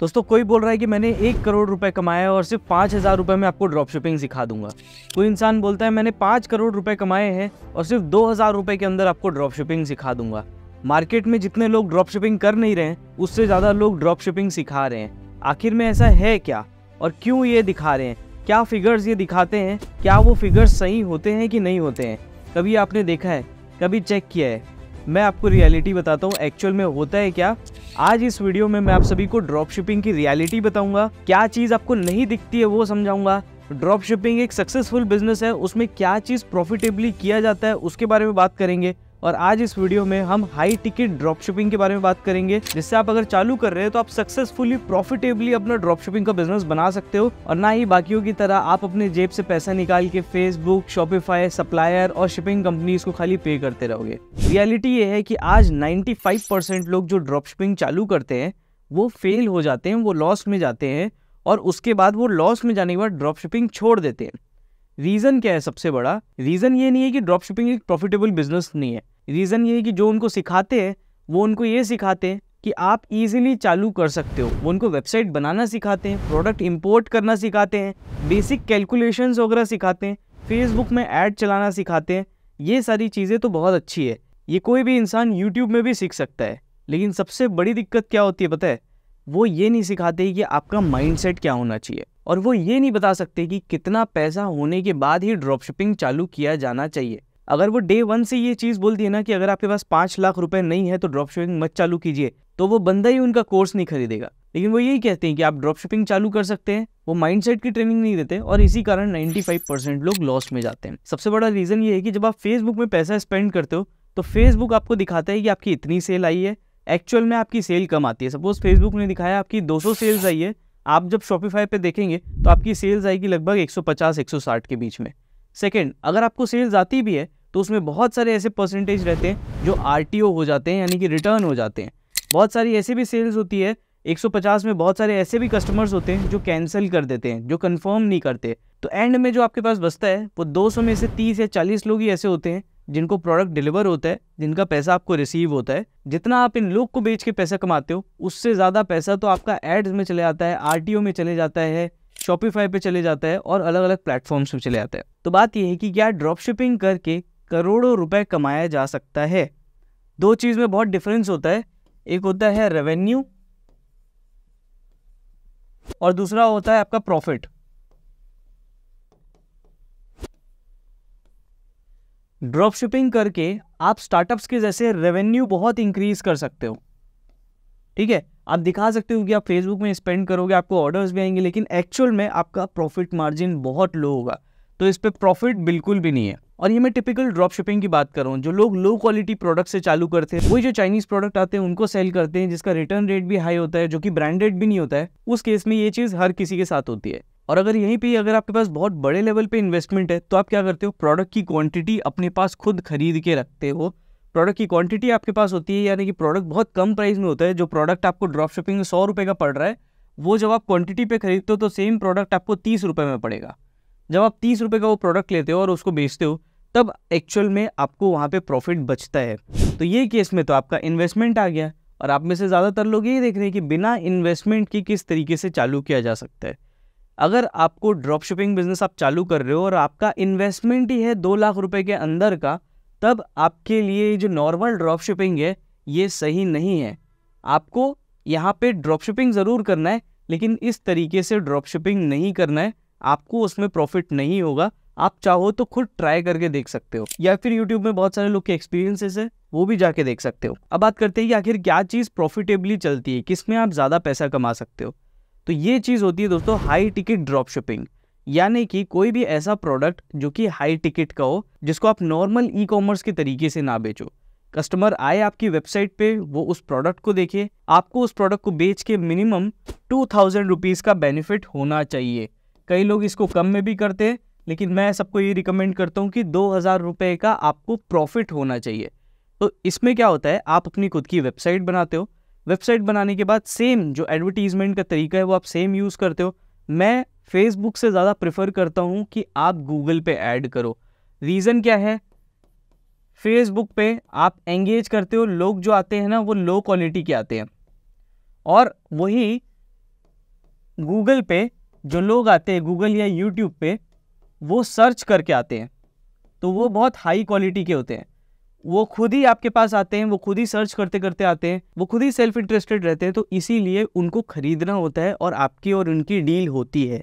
दोस्तों कोई बोल रहा है कि मैंने एक करोड़ रुपए कमाए और सिर्फ पाँच हज़ार रुपये में आपको ड्रॉप शिपिंग सिखा दूंगा कोई इंसान बोलता है मैंने पाँच करोड़ रुपए कमाए हैं और सिर्फ दो हज़ार रुपये के अंदर आपको ड्रॉप शिपिंग सिखा दूंगा मार्केट में जितने लोग ड्रॉप शिपिंग कर नहीं रहे हैं उससे ज़्यादा लोग ड्रॉप शिपिंग सिखा रहे हैं आखिर में ऐसा है क्या और क्यों ये दिखा रहे हैं क्या फिगर्स ये दिखाते हैं क्या वो फिगर्स सही होते हैं कि नहीं होते हैं कभी आपने देखा है कभी चेक किया है मैं आपको रियलिटी बताता हूँ एक्चुअल में होता है क्या आज इस वीडियो में मैं आप सभी को ड्रॉप शिपिंग की रियलिटी बताऊंगा क्या चीज़ आपको नहीं दिखती है वो समझाऊंगा ड्रॉप शिपिंग एक सक्सेसफुल बिजनेस है उसमें क्या चीज़ प्रॉफिटेबली किया जाता है उसके बारे में बात करेंगे और आज इस वीडियो में हम हाई टिकट ड्रॉप शिपिंग के बारे में बात करेंगे जिससे आप अगर चालू कर रहे हो तो आप सक्सेसफुली प्रॉफिटेबली अपना ड्रॉप शिपिंग का बिजनेस बना सकते हो और ना ही बाकियों की तरह आप अपने जेब से पैसा निकाल के फेसबुक शॉपिफाई सप्लायर और शिपिंग कंपनीज को खाली पे करते रहोगे रियलिटी ये है कि आज नाइन्टी लोग जो ड्रॉप शिपिंग चालू करते हैं वो फेल हो जाते हैं वो लॉस में जाते हैं और उसके बाद वो लॉस में जाने के बाद ड्रॉप शिपिंग छोड़ देते हैं रीज़न क्या है सबसे बड़ा रीज़न ये नहीं है कि ड्रॉप शिपिंग एक प्रॉफिटेबल बिजनेस नहीं है रीज़न ये है कि जो उनको सिखाते हैं वो उनको ये सिखाते हैं कि आप इजीली चालू कर सकते हो वो उनको वेबसाइट बनाना सिखाते हैं प्रोडक्ट इंपोर्ट करना सिखाते हैं बेसिक कैलकुलेशन वगैरह सिखाते हैं फेसबुक में ऐड चलाना सिखाते हैं ये सारी चीज़ें तो बहुत अच्छी है ये कोई भी इंसान यूट्यूब में भी सीख सकता है लेकिन सबसे बड़ी दिक्कत क्या होती है पता है वो ये नहीं सिखाते कि आपका माइंडसेट क्या होना चाहिए और वो ये नहीं बता सकते कि कितना पैसा होने के बाद ही ड्रॉप शिपिंग चालू किया जाना चाहिए अगर वो डे वन से ये चीज़ बोलती है ना कि अगर आपके पास पाँच लाख रुपए नहीं है तो ड्रॉप शिपिंग मत चालू कीजिए तो वो बंदा ही उनका कोर्स नहीं खरीदेगा लेकिन वो यही कहते हैं कि आप ड्रॉप शिपिंग चालू कर सकते हैं वो माइंडसेट की ट्रेनिंग नहीं देते और इसी कारण 95 परसेंट लोग लॉस में जाते हैं सबसे बड़ा रीज़न ये है कि जब आप फेसबुक में पैसा स्पेंड करते हो तो फेसबुक आपको दिखाता है कि आपकी इतनी सेल आई है एक्चुअल में आपकी सेल कम आती है सपोज फेसबुक ने दिखाया आपकी 200 सेल्स आई है आप जब शॉपिफाई पे देखेंगे तो आपकी सेल्स आएगी लगभग 150 160 के बीच में सेकंड अगर आपको सेल्स आती भी है तो उसमें बहुत सारे ऐसे परसेंटेज रहते हैं जो आर हो जाते हैं यानी कि रिटर्न हो जाते हैं बहुत सारी ऐसी भी सेल्स होती है 150 में बहुत सारे ऐसे भी कस्टमर्स होते हैं जो कैंसिल कर देते हैं जो कंफर्म नहीं करते तो एंड में जो आपके पास बचता है वो 200 में से 30 या 40 लोग ही ऐसे होते हैं जिनको प्रोडक्ट डिलीवर होता है जिनका पैसा आपको रिसीव होता है जितना आप इन लोग को बेच के पैसा कमाते हो उससे ज़्यादा पैसा तो आपका एड्स में चले जाता है आर में चले जाता है शॉपिफाई पे चले जाता है और अलग अलग प्लेटफॉर्म्स में चले जाता है तो बात यह है कि क्या ड्रॉप शिपिंग करके करोड़ों रुपए कमाया जा सकता है दो चीज़ में बहुत डिफरेंस होता है एक होता है रेवेन्यू और दूसरा होता है आपका प्रॉफिट ड्रॉप शिपिंग करके आप स्टार्टअप्स के जैसे रेवेन्यू बहुत इंक्रीज कर सकते हो ठीक है आप दिखा सकते हो कि आप फेसबुक में स्पेंड करोगे आपको ऑर्डर्स भी आएंगे लेकिन एक्चुअल में आपका प्रॉफिट मार्जिन बहुत लो होगा तो इस पर प्रॉफिट बिल्कुल भी नहीं है और ये मैं टिपिकल ड्रॉप शिपिंग की बात कर रहा हूँ जो लोग लो क्वालिटी प्रोडक्ट से चालू करते हैं वही जो चाइनीज प्रोडक्ट आते हैं उनको सेल करते हैं जिसका रिटर्न रेट भी हाई होता है जो कि ब्रांडेड भी नहीं होता है उस केस में ये चीज़ हर किसी के साथ होती है और अगर यहीं पे अगर आपके पास बहुत बड़े लेवल पे इन्वेस्टमेंट है तो आप क्या करते हो प्रोडक्ट की क्वांटिटी अपने पास खुद खरीद के रखते हो प्रोडक्ट की क्वांटिटी आपके पास होती है यानी कि प्रोडक्ट बहुत कम प्राइस में होता है जो प्रोडक्ट आपको ड्रॉप शिपिंग में सौ रुपये का पड़ रहा है वो जब आप क्वांटिटी पे खरीदते हो तो सेम प्रोडक्ट आपको तीस रुपये में पड़ेगा जब आप तीस रुपये का वो प्रोडक्ट लेते हो और उसको बेचते हो तब एक्चुअल में आपको वहाँ पर प्रॉफिट बचता है तो ये केस में तो आपका इन्वेस्टमेंट आ गया और आप में से ज़्यादातर लोग ये देख रहे हैं कि बिना इन्वेस्टमेंट के किस तरीके से चालू किया जा सकता है अगर आपको ड्रॉप शिपिंग बिजनेस आप चालू कर रहे हो और आपका इन्वेस्टमेंट ही है दो लाख रुपए के अंदर का तब आपके लिए जो नॉर्मल ड्रॉप शिपिंग है ये सही नहीं है आपको यहाँ पे ड्रॉप शिपिंग ज़रूर करना है लेकिन इस तरीके से ड्रॉप शिपिंग नहीं करना है आपको उसमें प्रॉफिट नहीं होगा आप चाहो तो खुद ट्राई करके देख सकते हो या फिर यूट्यूब में बहुत सारे लोग के एक्सपीरियंसेस है वो भी जाके देख सकते हो अब बात करते हैं कि आखिर क्या चीज़ प्रॉफिटेबली चलती है किसमें आप ज़्यादा पैसा कमा सकते हो तो ये चीज़ होती है दोस्तों हाई टिकट ड्रॉप शिपिंग यानी कि कोई भी ऐसा प्रोडक्ट जो कि हाई टिकट का हो जिसको आप नॉर्मल ई कॉमर्स के तरीके से ना बेचो कस्टमर आए आपकी वेबसाइट पे वो उस प्रोडक्ट को देखे आपको उस प्रोडक्ट को बेच के मिनिमम टू थाउजेंड रुपीज़ का बेनिफिट होना चाहिए कई लोग इसको कम में भी करते हैं लेकिन मैं सबको ये रिकमेंड करता हूँ कि दो हज़ार रुपये का आपको प्रॉफिट होना चाहिए तो इसमें क्या होता है आप अपनी खुद की वेबसाइट बनाते हो वेबसाइट बनाने के बाद सेम जो एडवर्टीजमेंट का तरीका है वो आप सेम यूज़ करते हो मैं फेसबुक से ज़्यादा प्रेफर करता हूँ कि आप गूगल पे ऐड करो रीज़न क्या है फेसबुक पे आप एंगेज करते हो लोग जो आते हैं ना वो लो क्वालिटी के आते हैं और वही गूगल पे जो लोग आते हैं गूगल या यूट्यूब पे वो सर्च करके आते हैं तो वो बहुत हाई क्वालिटी के होते हैं वो खुद ही आपके पास आते हैं वो खुद ही सर्च करते करते आते हैं वो खुद ही सेल्फ इंटरेस्टेड रहते हैं तो इसीलिए उनको खरीदना होता है और आपकी और उनकी डील होती है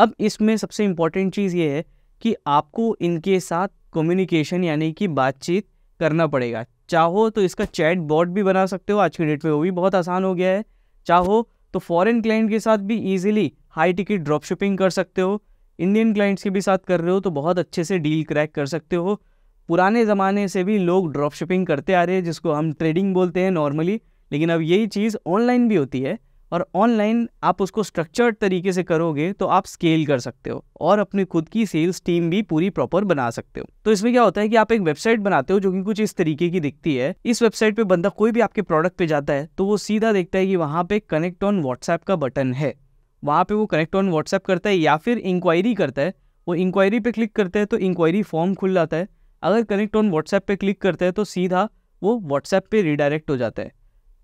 अब इसमें सबसे इम्पॉर्टेंट चीज़ ये है कि आपको इनके साथ कम्युनिकेशन यानी कि बातचीत करना पड़ेगा चाहो तो इसका चैट बॉट भी बना सकते हो आज के डेट में वो भी बहुत आसान हो गया है चाहो तो फॉरेन क्लाइंट के साथ भी easily high ticket drop shipping कर सकते हो इंडियन क्लाइंट्स के भी साथ कर रहे हो तो बहुत अच्छे से डील क्रैक कर सकते हो पुराने ज़माने से भी लोग ड्रॉप शिपिंग करते आ रहे हैं जिसको हम ट्रेडिंग बोलते हैं नॉर्मली लेकिन अब यही चीज़ ऑनलाइन भी होती है और ऑनलाइन आप उसको स्ट्रक्चर्ड तरीके से करोगे तो आप स्केल कर सकते हो और अपनी खुद की सेल्स टीम भी पूरी प्रॉपर बना सकते हो तो इसमें क्या होता है कि आप एक वेबसाइट बनाते हो जो कि कुछ इस तरीके की दिखती है इस वेबसाइट पे बंदा कोई भी आपके प्रोडक्ट पे जाता है तो वो सीधा देखता है कि वहाँ पे कनेक्ट ऑन व्हाट्सएप का बटन है वहाँ पे वो कनेक्ट ऑन व्हाट्सएप करता है या फिर इंक्वायरी करता है वो इंक्वायरी पे क्लिक करता है तो इंक्वायरी फॉर्म खुल जाता है अगर कनेक्ट ऑन व्हाट्सएप पे क्लिक करते हैं तो सीधा वो व्हाट्सएप पे रिडायरेक्ट हो जाता है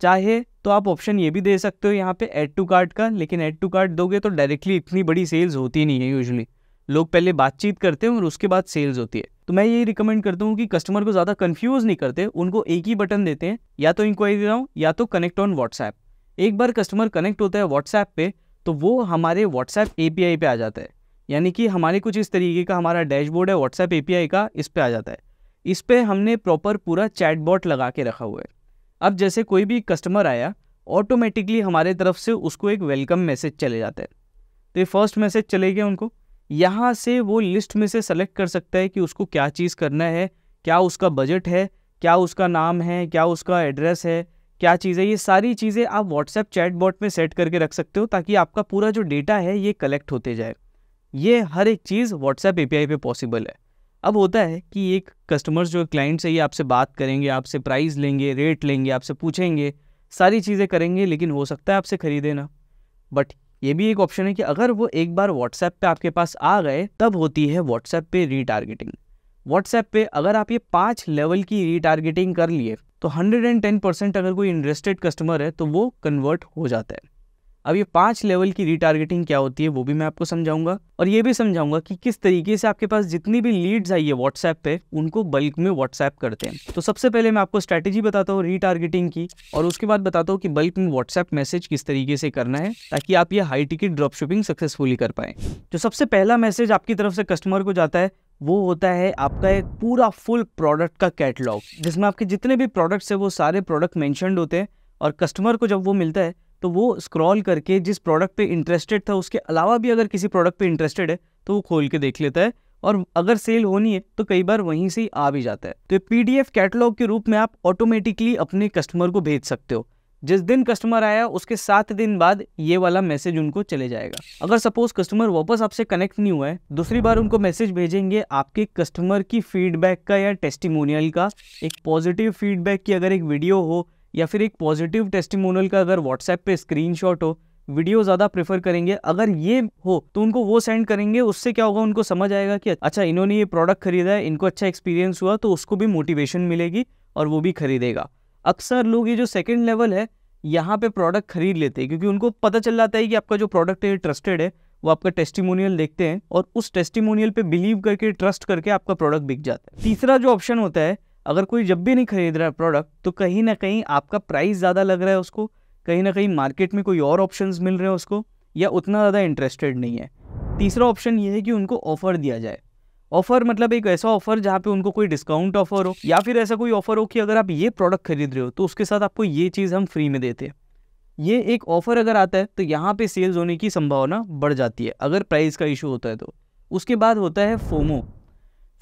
चाहे तो आप ऑप्शन ये भी दे सकते हो यहाँ पे ऐड टू कार्ड का लेकिन ऐड टू कार्ड दोगे तो डायरेक्टली इतनी बड़ी सेल्स होती नहीं है यूजली लोग पहले बातचीत करते हैं और उसके बाद सेल्स होती है तो मैं यही रिकमेंड करता हूँ कि कस्टमर को ज़्यादा कन्फ्यूज़ नहीं करते उनको एक ही बटन देते हैं या तो इंक्वायरी दे या तो कनेक्ट ऑन व्हाट्सएप एक बार कस्टमर कनेक्ट होता है व्हाट्सएप पे तो वो हमारे व्हाट्सएप ए पे आ जाता है यानी कि हमारे कुछ इस तरीके का हमारा डैशबोर्ड है व्हाट्सएप ए का इस पर आ जाता है इस पर हमने प्रॉपर पूरा चैटबॉट लगा के रखा हुआ है अब जैसे कोई भी कस्टमर आया ऑटोमेटिकली हमारे तरफ से उसको एक वेलकम मैसेज चले जाता है तो ये फर्स्ट मैसेज चले गए उनको यहाँ से वो लिस्ट में से सेलेक्ट कर सकता है कि उसको क्या चीज़ करना है क्या उसका बजट है क्या उसका नाम है क्या उसका एड्रेस है क्या चीज़ है ये सारी चीज़ें आप व्हाट्सएप चैटबॉट में सेट करके रख सकते हो ताकि आपका पूरा जो डेटा है ये कलेक्ट होते जाए ये हर एक चीज़ व्हाट्सएप एपीआई पर पॉसिबल है अब होता है कि एक कस्टमर्स जो क्लाइंट से ही आपसे बात करेंगे आपसे प्राइस लेंगे रेट लेंगे आपसे पूछेंगे सारी चीज़ें करेंगे लेकिन हो सकता है आपसे ख़रीदे ना बट ये भी एक ऑप्शन है कि अगर वो एक बार व्हाट्सएप पे आपके पास आ गए तब होती है व्हाट्सएप पे रीटारगेटिंग व्हाट्सएप पे अगर आप ये पांच लेवल की रीटारगेटिंग कर लिए तो टेन परसेंट अगर कोई इंटरेस्टेड कस्टमर है तो वो कन्वर्ट हो जाता है अब ये पांच लेवल की रिटारगेटिंग क्या होती है वो भी मैं आपको समझाऊंगा और ये भी समझाऊंगा कि किस तरीके से आपके पास जितनी भी लीड्स आई है व्हाट्सएप पे उनको बल्क में व्हाट्सएप करते हैं तो सबसे पहले मैं आपको स्ट्रेटेजी बताता हूँ रीटारगेटिंग की और उसके बाद बताता हूँ कि बल्क में व्हाट्सएप मैसेज किस तरीके से करना है ताकि आप ये high ticket drop shipping successfully कर पाए जो तो सबसे पहला मैसेज आपकी तरफ से कस्टमर को जाता है वो होता है आपका एक पूरा फुल प्रोडक्ट का कैटलॉग जिसमें आपके जितने भी प्रोडक्ट्स है वो सारे प्रोडक्ट मैंशनड होते हैं और कस्टमर को जब वो मिलता है तो वो स्क्रॉल करके जिस प्रोडक्ट पे इंटरेस्टेड था उसके अलावा भी अगर किसी प्रोडक्ट पे इंटरेस्टेड है तो वो खोल के देख लेता है और अगर सेल होनी है तो कई बार वहीं से ही आ भी जाता है तो ये पीडीएफ कैटलॉग के रूप में आप ऑटोमेटिकली अपने कस्टमर को भेज सकते हो जिस दिन कस्टमर आया उसके सात दिन बाद ये वाला मैसेज उनको चले जाएगा अगर सपोज कस्टमर वापस आपसे कनेक्ट नहीं हुआ है दूसरी बार उनको मैसेज भेजेंगे आपके कस्टमर की फीडबैक का या टेस्टिमोनियल का एक पॉजिटिव फीडबैक की अगर एक वीडियो हो या फिर एक पॉजिटिव टेस्टिमोनल का अगर व्हाट्सएप पे स्क्रीनशॉट हो वीडियो ज़्यादा प्रेफर करेंगे अगर ये हो तो उनको वो सेंड करेंगे उससे क्या होगा उनको समझ आएगा कि अच्छा इन्होंने ये प्रोडक्ट खरीदा है इनको अच्छा एक्सपीरियंस हुआ तो उसको भी मोटिवेशन मिलेगी और वो भी खरीदेगा अक्सर लोग ये जो सेकेंड लेवल है यहाँ पे प्रोडक्ट खरीद लेते हैं क्योंकि उनको पता चल जाता है कि आपका जो प्रोडक्ट है ये ट्रस्टेड है वो आपका टेस्टिमोनियल देखते हैं और उस टेस्टिमोनियल पे बिलीव करके ट्रस्ट करके आपका प्रोडक्ट बिक जाता है तीसरा जो ऑप्शन होता है अगर कोई जब भी नहीं खरीद रहा है प्रोडक्ट तो कहीं ना कहीं आपका प्राइस ज़्यादा लग रहा है उसको कहीं ना कहीं मार्केट में कोई और ऑप्शन मिल रहे हैं उसको या उतना ज़्यादा इंटरेस्टेड नहीं है तीसरा ऑप्शन ये है कि उनको ऑफ़र दिया जाए ऑफ़र मतलब एक ऐसा ऑफ़र जहाँ पे उनको कोई डिस्काउंट ऑफ़र हो या फिर ऐसा कोई ऑफ़र हो कि अगर आप ये प्रोडक्ट खरीद रहे हो तो उसके साथ आपको ये चीज़ हम फ्री में देते हैं ये एक ऑफ़र अगर आता है तो यहाँ पे सेल्स होने की संभावना बढ़ जाती है अगर प्राइस का इशू होता है तो उसके बाद होता है फोमो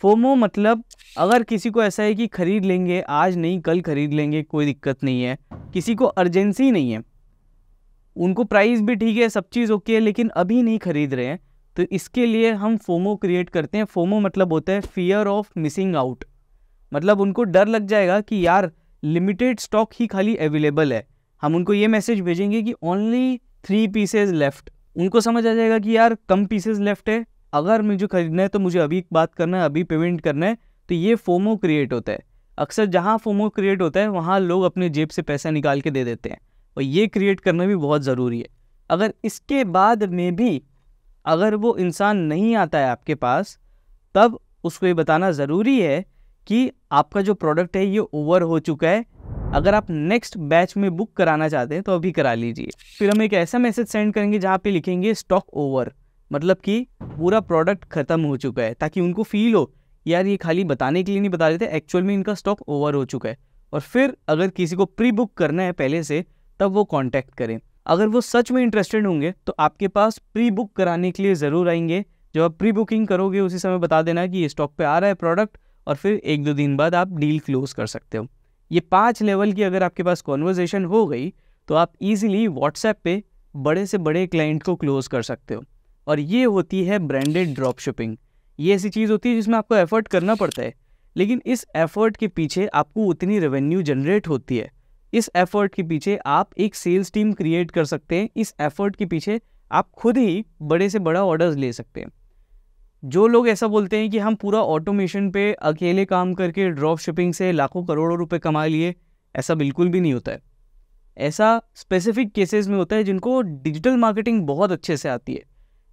फोमो मतलब अगर किसी को ऐसा है कि ख़रीद लेंगे आज नहीं कल ख़रीद लेंगे कोई दिक्कत नहीं है किसी को अर्जेंसी नहीं है उनको प्राइस भी ठीक है सब चीज़ ओके है लेकिन अभी नहीं ख़रीद रहे हैं तो इसके लिए हम फोमो क्रिएट करते हैं फोमो मतलब होता है फियर ऑफ मिसिंग आउट मतलब उनको डर लग जाएगा कि यार लिमिटेड स्टॉक ही खाली अवेलेबल है हम उनको ये मैसेज भेजेंगे कि ओनली थ्री पीसेज लेफ्ट उनको समझ आ जाएगा कि यार कम पीसेज लेफ्ट है अगर मुझे खरीदना है तो मुझे अभी बात करना है अभी पेमेंट करना है तो ये फोमो क्रिएट होता है अक्सर जहाँ फोमो क्रिएट होता है वहाँ लोग अपने जेब से पैसा निकाल के दे देते हैं और ये क्रिएट करना भी बहुत ज़रूरी है अगर इसके बाद में भी अगर वो इंसान नहीं आता है आपके पास तब उसको ये बताना ज़रूरी है कि आपका जो प्रोडक्ट है ये ओवर हो चुका है अगर आप नेक्स्ट बैच में बुक कराना चाहते हैं तो अभी करा लीजिए फिर हम एक ऐसा मैसेज सेंड करेंगे जहाँ पे लिखेंगे स्टॉक ओवर मतलब कि पूरा प्रोडक्ट ख़त्म हो चुका है ताकि उनको फील हो यार ये खाली बताने के लिए नहीं बता देते एक्चुअल में इनका स्टॉक ओवर हो चुका है और फिर अगर किसी को प्री बुक करना है पहले से तब वो कांटेक्ट करें अगर वो सच में इंटरेस्टेड होंगे तो आपके पास प्री बुक कराने के लिए ज़रूर आएंगे जब आप प्री बुकिंग करोगे उसी समय बता देना कि ये स्टॉक पे आ रहा है प्रोडक्ट और फिर एक दो दिन बाद आप डील क्लोज कर सकते हो ये पाँच लेवल की अगर आपके पास कॉन्वर्जेसन हो गई तो आप इजीली व्हाट्सएप पे बड़े से बड़े क्लाइंट को क्लोज़ कर सकते हो और ये होती है ब्रांडेड ड्रॉप शिपिंग ये ऐसी चीज़ होती है जिसमें आपको एफर्ट करना पड़ता है लेकिन इस एफर्ट के पीछे आपको उतनी रेवेन्यू जनरेट होती है इस एफर्ट के पीछे आप एक सेल्स टीम क्रिएट कर सकते हैं इस एफर्ट के पीछे आप खुद ही बड़े से बड़ा ऑर्डर्स ले सकते हैं जो लोग ऐसा बोलते हैं कि हम पूरा ऑटोमेशन पे अकेले काम करके ड्रॉप शिपिंग से लाखों करोड़ों रुपए कमा लिए ऐसा बिल्कुल भी नहीं होता है ऐसा स्पेसिफिक केसेस में होता है जिनको डिजिटल मार्केटिंग बहुत अच्छे से आती है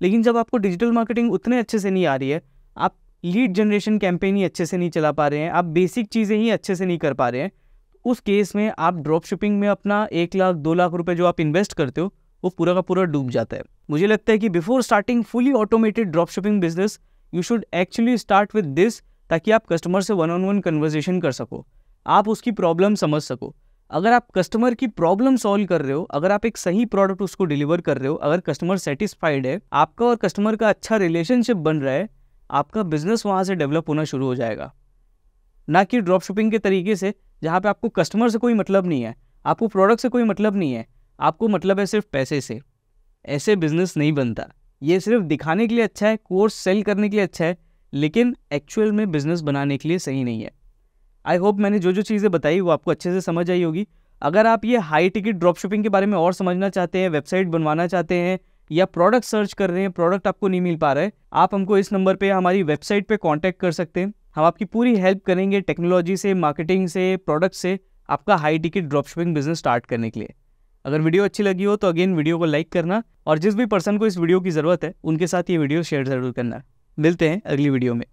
लेकिन जब आपको डिजिटल मार्केटिंग उतने अच्छे से नहीं आ रही है आप लीड जनरेशन कैंपेन ही अच्छे से नहीं चला पा रहे हैं आप बेसिक चीज़ें ही अच्छे से नहीं कर पा रहे हैं उस केस में आप ड्रॉप शिपिंग में अपना एक लाख दो लाख रुपये जो आप इन्वेस्ट करते हो वो पूरा का पूरा डूब जाता है मुझे लगता है कि before starting fully automated drop shipping business you should actually start with this ताकि आप कस्टमर से वन ऑन वन कन्वर्जेशन कर सको आप उसकी प्रॉब्लम समझ सको अगर आप कस्टमर की प्रॉब्लम सॉल्व कर रहे हो अगर आप एक सही प्रोडक्ट उसको डिलीवर कर रहे हो अगर कस्टमर सेटिस्फाइड है आपका और कस्टमर का अच्छा रिलेशनशिप बन रहा है आपका बिजनेस वहाँ से डेवलप होना शुरू हो जाएगा ना कि ड्रॉप शिपिंग के तरीके से जहाँ पे आपको कस्टमर से कोई मतलब नहीं है आपको प्रोडक्ट से कोई मतलब नहीं है आपको मतलब है सिर्फ पैसे से ऐसे बिजनेस नहीं बनता ये सिर्फ दिखाने के लिए अच्छा है कोर्स सेल करने के लिए अच्छा है लेकिन एक्चुअल में बिजनेस बनाने के लिए सही नहीं है आई होप मैंने जो जो चीज़ें बताई वो आपको अच्छे से समझ आई होगी अगर आप ये हाई टिकट ड्रॉप शिपिंग के बारे में और समझना चाहते हैं वेबसाइट बनवाना चाहते हैं या प्रोडक्ट सर्च कर रहे हैं प्रोडक्ट आपको नहीं मिल पा रहा है आप हमको इस नंबर पे हमारी वेबसाइट पे कांटेक्ट कर सकते हैं हम आपकी पूरी हेल्प करेंगे टेक्नोलॉजी से मार्केटिंग से प्रोडक्ट से आपका high ticket drop shipping business start करने के लिए अगर वीडियो अच्छी लगी हो तो अगेन वीडियो को लाइक करना और जिस भी पर्सन को इस वीडियो की ज़रूरत है उनके साथ ये वीडियो शेयर ज़रूर करना मिलते हैं अगली वीडियो में